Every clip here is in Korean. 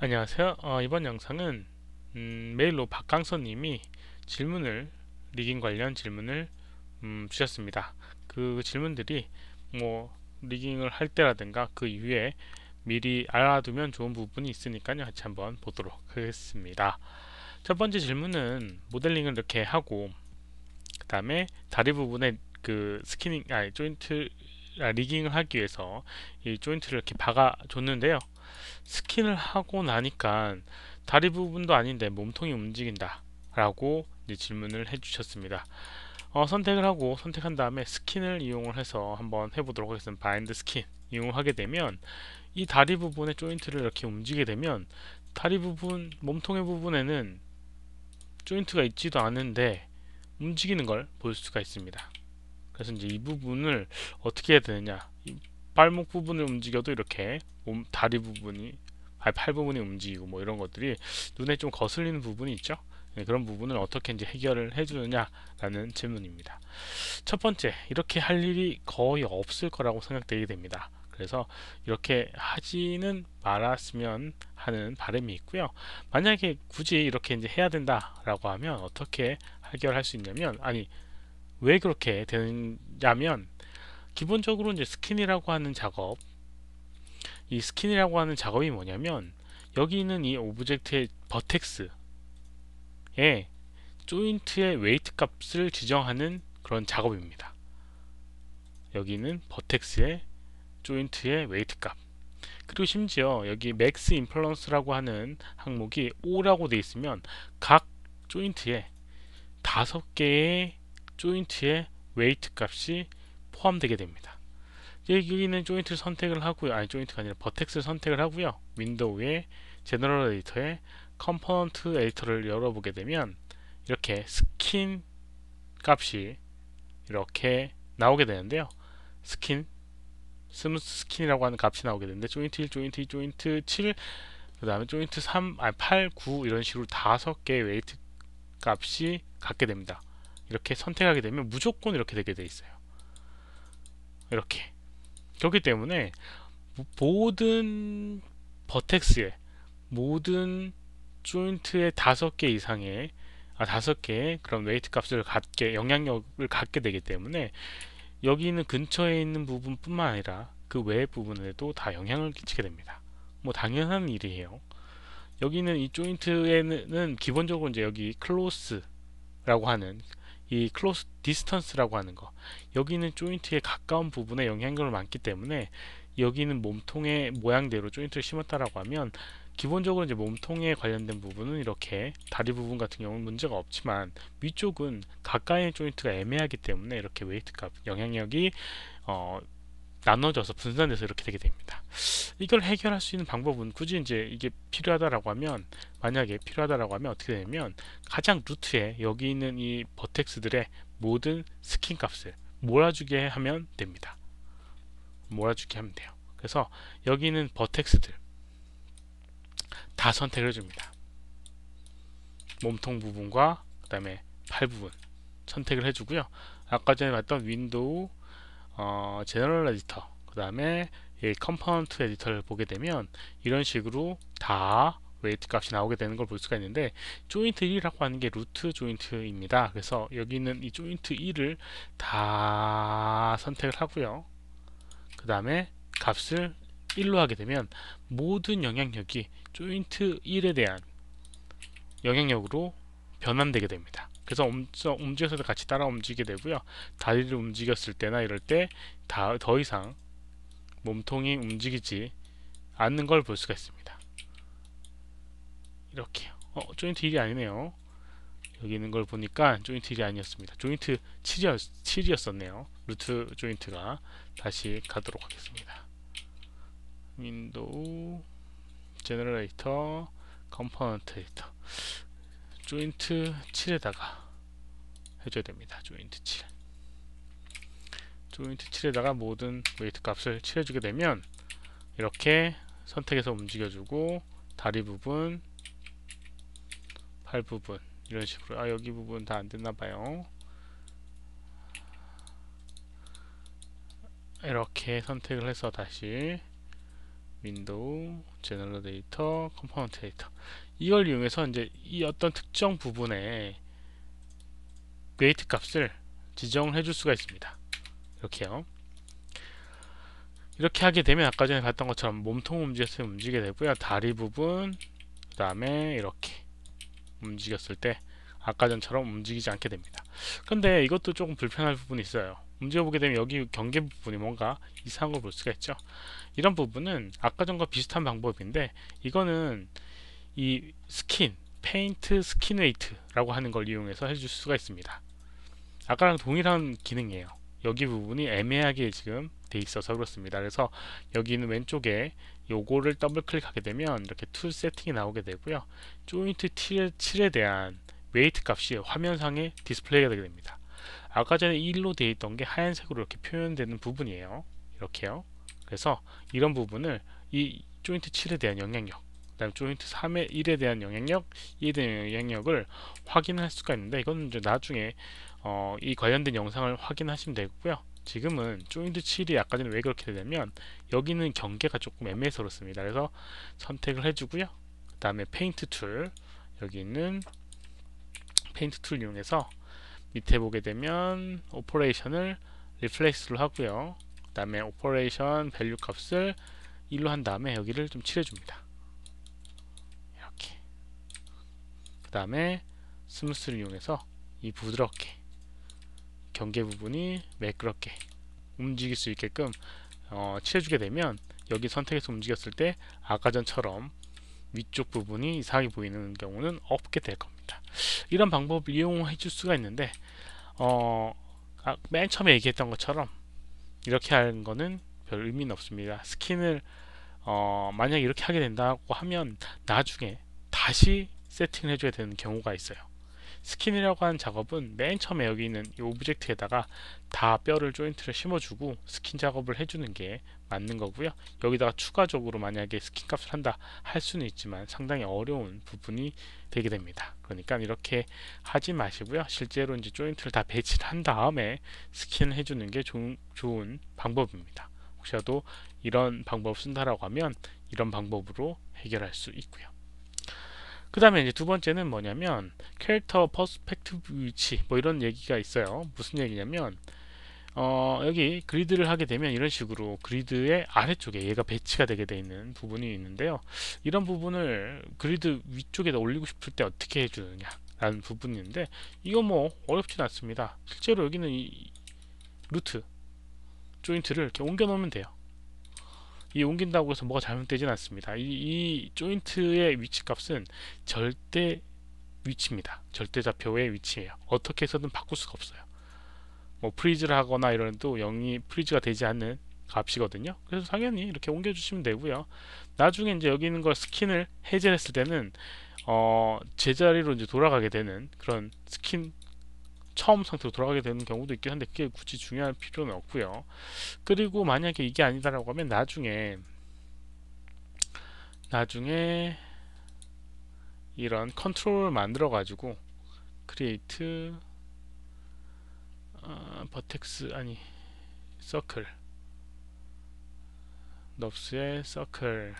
안녕하세요. 어, 이번 영상은 음, 메일로 박강선님이 질문을 리깅 관련 질문을 음, 주셨습니다. 그 질문들이 뭐 리깅을 할 때라든가 그 이후에 미리 알아두면 좋은 부분이 있으니까요. 같이 한번 보도록 하겠습니다. 첫 번째 질문은 모델링을 이렇게 하고 그 다음에 다리 부분에 그 스키닝 아니 조인트 아, 리깅을 하기 위해서 이 조인트를 이렇게 박아줬는데요. 스킨을 하고 나니까 다리 부분도 아닌데 몸통이 움직인다 라고 질문을 해주셨습니다. 어, 선택을 하고 선택한 다음에 스킨을 이용을 해서 한번 해보도록 하겠습니다. 바인드 스킨 이용하게 되면 이 다리 부분의 조인트를 이렇게 움직이게 되면 다리 부분, 몸통의 부분에는 조인트가 있지도 않은데 움직이는 걸 볼 수가 있습니다. 그래서 이제 이 부분을 어떻게 해야 되느냐 이 발목 부분을 움직여도 이렇게 몸, 다리 부분이 발, 팔 부분이 움직이고 뭐 이런 것들이 눈에 좀 거슬리는 부분이 있죠 네, 그런 부분을 어떻게 이제 해결을 해주느냐라는 질문입니다 첫 번째 이렇게 할 일이 거의 없을 거라고 생각되게 됩니다 그래서 이렇게 하지는 말았으면 하는 바람이 있고요 만약에 굳이 이렇게 이제 해야 된다라고 하면 어떻게 해결할 수 있냐면 아니 왜 그렇게 되냐면 기본적으로 이제 스킨이라고 하는 작업 이 스킨이라고 하는 작업이 뭐냐면 여기 있는 이 오브젝트의 버텍스에 조인트의 웨이트 값을 지정하는 그런 작업입니다. 여기는 버텍스의 조인트의 웨이트 값 그리고 심지어 여기 맥스 인플런스라고 하는 항목이 5라고 되어 있으면 각 조인트에 다섯 개의 조인트의 웨이트 값이 포함되게 됩니다. 여기는 조인트를 선택을 하고요. 아니 조인트가 아니라 버텍스를 선택을 하고요. 윈도우의 제너럴 에디터의 컴포넌트 에디터를 열어보게 되면 이렇게 스킨 값이 이렇게 나오게 되는데요. 스킨 스무스 스킨이라고 하는 값이 나오게 되는데 조인트 1, 조인트 2, 조인트 7, 그 다음에 조인트 3, 아니 8, 9 이런 식으로 다섯 개의 웨이트 값이 갖게 됩니다. 이렇게 선택하게 되면 무조건 이렇게 되게 돼 있어요 이렇게 그렇기 때문에 모든 버텍스에 모든 조인트에 다섯 개 이상의 아 다섯 개 그런 웨이트 값을 갖게 영향력을 갖게 되기 때문에 여기 있는 근처에 있는 부분뿐만 아니라 그 외의 부분에도 다 영향을 끼치게 됩니다. 뭐 당연한 일이에요. 여기는 이 조인트에는 기본적으로 이제 여기 클로스라고 하는 이 close distance라고 하는 거 여기는 조인트에 가까운 부분에 영향력을 많기 때문에 여기는 몸통의 모양대로 조인트를 심었다라고 하면 기본적으로 이제 몸통에 관련된 부분은 이렇게 다리 부분 같은 경우는 문제가 없지만 위쪽은 가까이 조인트가 애매하기 때문에 이렇게 웨이트 값 영향력이 어, 나눠져서 분산돼서 이렇게 되게 됩니다. 이걸 해결할 수 있는 방법은 굳이 이제 이게 필요하다라고 하면 만약에 필요하다라고 하면 어떻게 되냐면 가장 루트에 여기 있는 이 버텍스들의 모든 스킨 값을 몰아주게 하면 됩니다. 몰아주게 하면 돼요. 그래서 여기 있는 버텍스들 다 선택을 해줍니다. 몸통 부분과 그 다음에 팔 부분 선택을 해주고요. 아까 전에 봤던 윈도우 제너럴 에디터 그 다음에 이 컴포넌트 에디터를 보게 되면 이런 식으로 다 웨이트 값이 나오게 되는 걸 볼 수가 있는데 조인트 1이라고 하는 게 루트 조인트입니다 그래서 여기 있는 이 조인트 1을 다 선택을 하고요 그 다음에 값을 1로 하게 되면 모든 영향력이 조인트 1에 대한 영향력으로 변환되게 됩니다 그래서 움직여서도 같이 따라 움직이게 되고요 다리를 움직였을 때나 이럴 때 더 이상 몸통이 움직이지 않는 걸 볼 수가 있습니다 이렇게 어, 조인트 1이 아니네요 여기 있는 걸 보니까 조인트 1이 아니었습니다 조인트 7이었, 7이었었네요 루트 조인트가 다시 가도록 하겠습니다 윈도우 제너레이터 컴포넌트 에디터 조인트 7에다가 해줘야 됩니다. 조인트 7 조인트 7에다가 모든 웨이트 값을 칠해주게 되면 이렇게 선택해서 움직여주고 다리 부분 팔 부분 이런 식으로 아 여기 부분 다 안됐나봐요 이렇게 선택을 해서 다시 윈도우, 제너럴 데이터, 컴포넌트 데이터 이걸 이용해서 이제 이 어떤 특정 부분에 웨이트 값을 지정을 해줄 수가 있습니다. 이렇게요. 이렇게 하게 되면 아까 전에 봤던 것처럼 몸통 움직였을 때 움직이게 되고요. 다리 부분, 그 다음에 이렇게 움직였을 때 아까 전처럼 움직이지 않게 됩니다. 근데 이것도 조금 불편할 부분이 있어요. 움직여 보게 되면 여기 경계 부분이 뭔가 이상한 걸 볼 수가 있죠. 이런 부분은 아까 전과 비슷한 방법인데 이거는 이 스킨, 페인트 스킨 웨이트라고 하는 걸 이용해서 해줄 수가 있습니다. 아까랑 동일한 기능이에요. 여기 부분이 애매하게 지금 돼 있어서 그렇습니다. 그래서 여기 있는 왼쪽에 요거를 더블 클릭하게 되면 이렇게 툴 세팅이 나오게 되고요. 조인트 7에 대한 웨이트 값이 화면상에 디스플레이가 되게 됩니다. 아까 전에 1로 되어 있던 게 하얀색으로 이렇게 표현되는 부분이에요 이렇게요 그래서 이런 부분을 이 조인트 7에 대한 영향력 그 다음 조인트 3에 1에 대한 영향력 2에 대한 영향력을 확인할 수가 있는데 이건 이제 나중에 어, 이 관련된 영상을 확인하시면 되고요 지금은 조인트 7이 아까 전에 왜 그렇게 되냐면 여기는 경계가 조금 애매해서 그렇습니다 그래서 선택을 해주고요 그 다음에 페인트 툴 여기 있는 페인트 툴 이용해서 밑에 보게 되면 오퍼레이션을 리플렉스로 하고요. 그 다음에 오퍼레이션 밸류 값을 1로 한 다음에 여기를 좀 칠해줍니다. 이렇게 그 다음에 스무스를 이용해서 이 부드럽게 경계 부분이 매끄럽게 움직일 수 있게끔 어, 칠해주게 되면 여기 선택해서 움직였을 때 아까 전처럼 위쪽 부분이 이상하게 보이는 경우는 없게 될 겁니다. 이런 방법을 이용해 줄 수가 있는데 어, 아, 맨 처음에 얘기했던 것처럼 이렇게 하는 거는 별 의미는 없습니다. 스킨을 어, 만약 이렇게 하게 된다고 하면 나중에 다시 세팅을 해줘야 되는 경우가 있어요. 스킨이라고 하는 작업은 맨 처음에 여기 있는 이 오브젝트에다가 다 뼈를 조인트를 심어주고 스킨 작업을 해주는 게 맞는 거고요. 여기다가 추가적으로 만약에 스킨 값을 한다 할 수는 있지만 상당히 어려운 부분이 되게 됩니다. 그러니까 이렇게 하지 마시고요. 실제로 이제 조인트를 다 배치를 한 다음에 스킨을 해주는 게 좋은, 좋은 방법입니다. 혹시라도 이런 방법 쓴다라고 하면 이런 방법으로 해결할 수 있고요. 그 다음에 이제 두 번째는 뭐냐면 캐릭터 퍼스펙티브 위치 뭐 이런 얘기가 있어요 무슨 얘기냐면 어, 여기 그리드를 하게 되면 이런 식으로 그리드의 아래쪽에 얘가 배치가 되게 돼 있는 부분이 있는데요 이런 부분을 그리드 위쪽에다 올리고 싶을 때 어떻게 해주느냐 라는 부분인데 이거 뭐 어렵진 않습니다 실제로 여기는 이 루트 조인트를 이렇게 옮겨 놓으면 돼요 이 옮긴다고 해서 뭐가 잘못되진 않습니다. 이, 이 조인트의 위치값은 절대 위치입니다. 절대 좌표의 위치예요. 어떻게 해서든 바꿀 수가 없어요. 뭐 프리즈를 하거나 이러는도 0이 프리즈가 되지 않는 값이거든요. 그래서 당연히 이렇게 옮겨주시면 되고요. 나중에 이제 여기 있는 걸 스킨을 해제했을 때는 어, 제자리로 이제 돌아가게 되는 그런 스킨 처음 상태로 돌아가게 되는 경우도 있긴 한데 그게 굳이 중요할 필요는 없고요 그리고 만약에 이게 아니다라고 하면 나중에 나중에 이런 컨트롤 을 만들어 가지고 크리에이트 어, 버텍스 아니 서클 넙스의 서클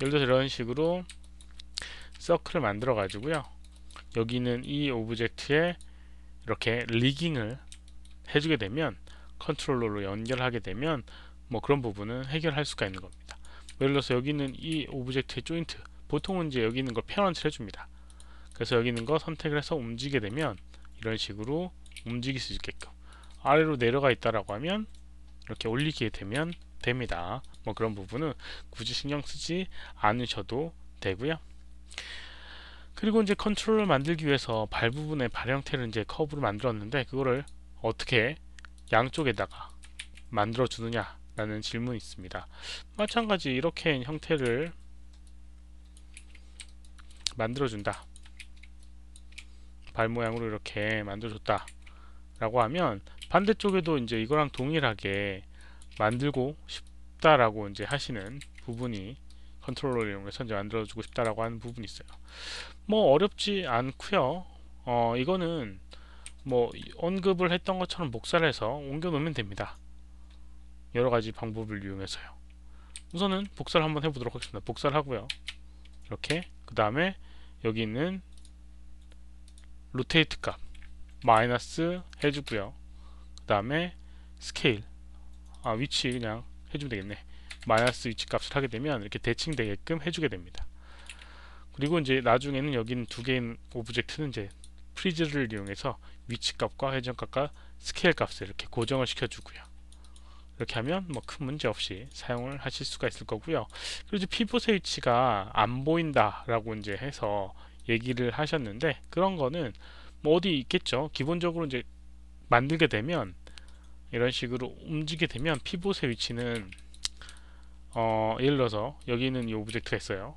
예를 들어서 이런 식으로 서클을 만들어 가지고요 여기는 이 오브젝트의 이렇게 리깅을 해주게 되면 컨트롤러로 연결하게 되면 뭐 그런 부분은 해결할 수가 있는 겁니다. 뭐 예를 들어서 여기 있는 이 오브젝트의 조인트 보통은 이제 여기 있는 걸 패런치를 해줍니다. 그래서 여기 있는 거 선택을 해서 움직이게 되면 이런 식으로 움직일 수 있게끔 아래로 내려가 있다라고 하면 이렇게 올리게 되면 됩니다. 뭐 그런 부분은 굳이 신경 쓰지 않으셔도 되고요. 그리고 이제 컨트롤을 만들기 위해서 발 부분의 발 형태를 이제 커브로 만들었는데 그거를 어떻게 양쪽에다가 만들어 주느냐 라는 질문이 있습니다 마찬가지 이렇게 형태를 만들어 준다 발 모양으로 이렇게 만들어 줬다 라고 하면 반대쪽에도 이제 이거랑 동일하게 만들고 싶다라고 이제 하시는 부분이 컨트롤러를 이용해 서이제 만들어주고 싶다라고 하는 부분이 있어요. 뭐 어렵지 않고요. 어, 이거는 뭐 언급을 했던 것처럼 복사해서 옮겨 놓으면 됩니다. 여러 가지 방법을 이용해서요. 우선은 복사를 한번 해보도록 하겠습니다. 복사를 하고요. 이렇게 그 다음에 여기 있는 로테이트 값 마이너스 해주고요. 그 다음에 스케일 아 위치 그냥 해주면 되겠네. 마이너스 위치값을 하게 되면 이렇게 대칭되게끔 해주게 됩니다. 그리고 이제 나중에는 여기는 두 개인 오브젝트는 이제 프리즈를 이용해서 위치값과 회전값과 스케일 값을 이렇게 고정을 시켜주고요. 이렇게 하면 뭐 큰 문제 없이 사용을 하실 수가 있을 거고요. 그리고 이제 피봇의 위치가 안 보인다라고 이제 해서 얘기를 하셨는데 그런 거는 뭐 어디 있겠죠. 기본적으로 이제 만들게 되면 이런 식으로 움직이게 되면 피봇의 위치는 어, 예를 들어서 여기 있는 이 오브젝트가 있어요.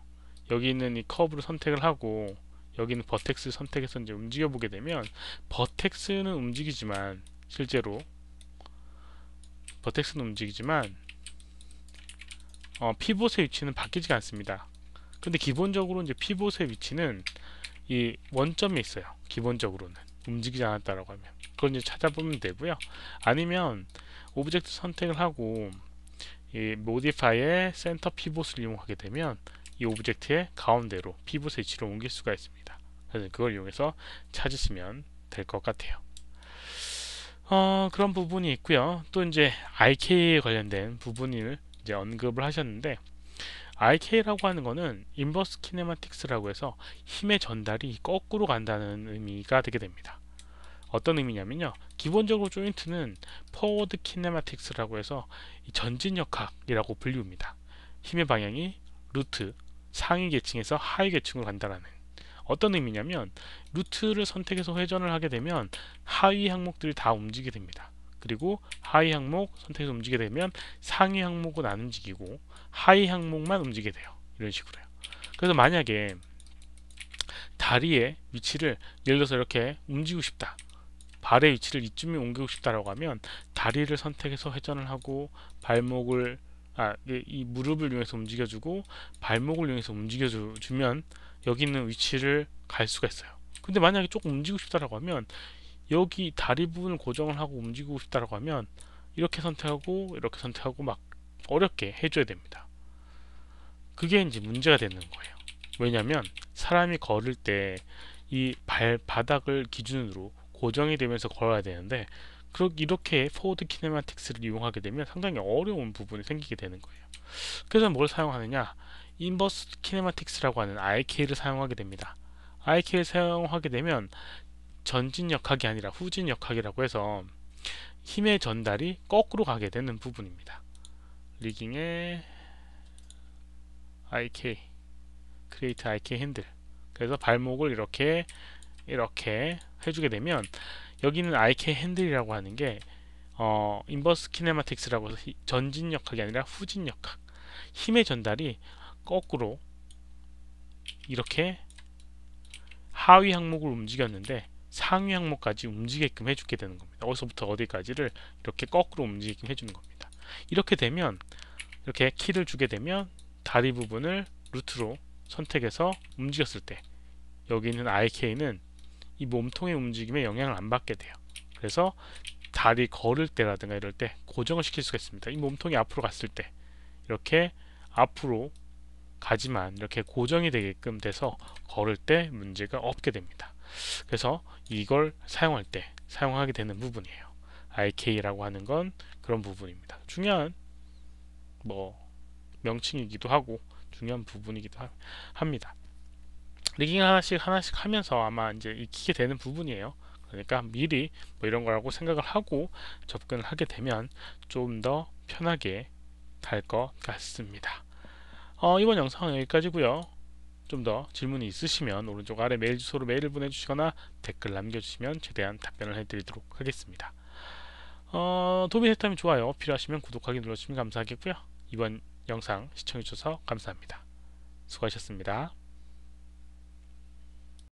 여기 있는 이 커브를 선택을 하고 여기는 버텍스 선택해서 이제 움직여 보게 되면 버텍스는 움직이지만 실제로 버텍스는 움직이지만 어, 피봇의 위치는 바뀌지 않습니다. 근데 기본적으로 이제 피봇의 위치는 이 원점이 있어요. 기본적으로는 움직이지 않았다라고 하면 그걸 이제 찾아보면 되고요. 아니면 오브젝트 선택을 하고 이 모디파이의 센터 피봇을 이용하게 되면 이 오브젝트의 가운데로 피봇의 위치를 옮길 수가 있습니다. 그래서 그걸 이용해서 찾으시면 될 것 같아요. 어, 그런 부분이 있고요. 또 이제 IK에 관련된 부분을 이제 언급을 하셨는데 IK라고 하는 거는 인버스 키네마틱스라고 해서 힘의 전달이 거꾸로 간다는 의미가 되게 됩니다. 어떤 의미냐면요 기본적으로 조인트는 포워드 키네마틱스라고 해서 전진역학이라고 분류입니다 힘의 방향이 루트 상위 계층에서 하위 계층으로 간다라는 어떤 의미냐면 루트를 선택해서 회전을 하게 되면 하위 항목들이 다 움직이게 됩니다 그리고 하위 항목 선택해서 움직이게 되면 상위 항목은 안 움직이고 하위 항목만 움직이게 돼요 이런 식으로요 그래서 만약에 다리의 위치를 예를 들어서 이렇게 움직이고 싶다 발의 위치를 이쯤에 옮기고 싶다라고 하면 다리를 선택해서 회전을 하고 발목을 아, 이 무릎을 이용해서 움직여주고 발목을 이용해서 움직여주면 여기 있는 위치를 갈 수가 있어요. 근데 만약에 조금 움직이고 싶다라고 하면 여기 다리 부분을 고정을 하고 움직이고 싶다라고 하면 이렇게 선택하고 이렇게 선택하고 막 어렵게 해줘야 됩니다. 그게 이제 문제가 되는 거예요. 왜냐면 하 사람이 걸을 때 이 발바닥을 기준으로 고정이 되면서 걸어야 되는데 그렇게 이렇게 포워드 키네마틱스를 이용하게 되면 상당히 어려운 부분이 생기게 되는 거예요. 그래서 뭘 사용하느냐 인버스 키네마틱스라고 하는 IK를 사용하게 됩니다. IK를 사용하게 되면 전진 역학이 아니라 후진 역학이라고 해서 힘의 전달이 거꾸로 가게 되는 부분입니다. 리깅의 IK 크리에이트 IK 핸들 그래서 발목을 이렇게 이렇게 해주게 되면 여기는 IK 핸들이라고 하는 게 어, 인버스 키네마틱스라고 해서 전진 역학이 아니라 후진 역학 힘의 전달이 거꾸로 이렇게 하위 항목을 움직였는데 상위 항목까지 움직이게끔 해주게 되는 겁니다. 어디서부터 어디까지를 이렇게 거꾸로 움직이게끔 해주는 겁니다. 이렇게 되면 이렇게 키를 주게 되면 다리 부분을 루트로 선택해서 움직였을 때 여기 있는 IK는 이 몸통의 움직임에 영향을 안 받게 돼요. 그래서 다리 걸을 때라든가 이럴 때 고정을 시킬 수가 있습니다. 이 몸통이 앞으로 갔을 때 이렇게 앞으로 가지만 이렇게 고정이 되게끔 돼서 걸을 때 문제가 없게 됩니다. 그래서 이걸 사용할 때 사용하게 되는 부분이에요. IK라고 하는 건 그런 부분입니다. 중요한 뭐 명칭이기도 하고 중요한 부분이기도 합니다. 리깅 하나씩 하나씩 하면서 아마 이제 익히게 되는 부분이에요. 그러니까 미리 뭐 이런 거라고 생각을 하고 접근을 하게 되면 좀 더 편하게 갈 것 같습니다. 어, 이번 영상은 여기까지고요. 좀 더 질문이 있으시면 오른쪽 아래 메일 주소로 메일을 보내주시거나 댓글 남겨주시면 최대한 답변을 해드리도록 하겠습니다. 어, 도움이 됐다면 좋아요, 필요하시면 구독하기 눌러주시면 감사하겠고요. 이번 영상 시청해주셔서 감사합니다. 수고하셨습니다.